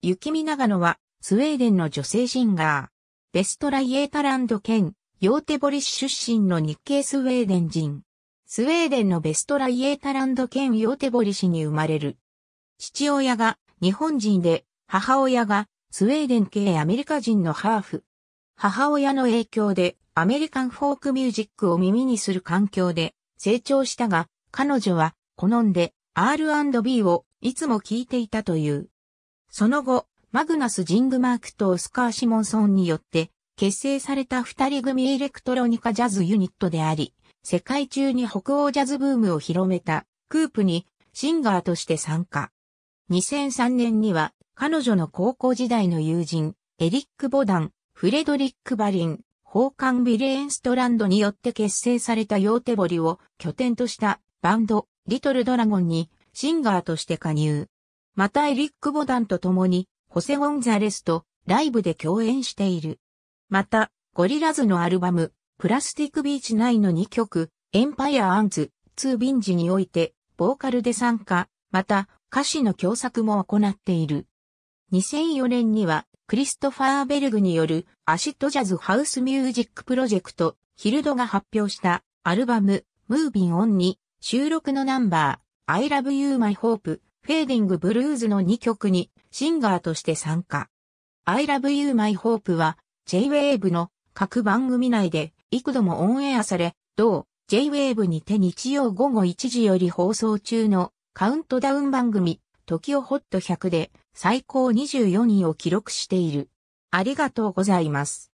雪見長野は、スウェーデンの女性シンガー。ベストライエータランド県、ヨーテボリ市出身の日系スウェーデン人。スウェーデンのベストライエータランド県ヨーテボリ市に生まれる。父親が日本人で、母親がスウェーデン系アメリカ人のハーフ。母親の影響でアメリカンフォークミュージックを耳にする環境で成長したが、彼女は好んで R&B をいつも聴いていたという。その後、マグナス・ジングマークとオスカー・シモンソンによって結成された二人組エレクトロニカジャズユニットであり、世界中に北欧ジャズブームを広めたクープにシンガーとして参加。2003年には彼女の高校時代の友人、エリック・ボダン、フレドリック・バリン、ホーカン・ビレーンストランドによって結成されたヨーテボリを拠点としたバンド、リトル・ドラゴンにシンガーとして加入。またエリック・ボダンと共に、ホセ・ゴンザレスとライブで共演している。また、ゴリラズのアルバム、プラスティック・ビーチ内の2曲、エンパイア・アンズ、ツー・ビンジにおいて、ボーカルで参加、また、歌詞の共作も行っている。2004年には、クリストファー・ベルグによるアシッドジャズハウスミュージックプロジェクト、ヒルドが発表したアルバム、ムービンオンに収録のナンバー、I Love You My Hope フェーディングブルーズの2曲にシンガーとして参加。I Love You My Hope は J-Wave の各番組内で幾度もオンエアされ、同 J-Wave にて日曜午後1時より放送中のカウントダウン番組、時をホット100で最高24位を記録している。ありがとうございます。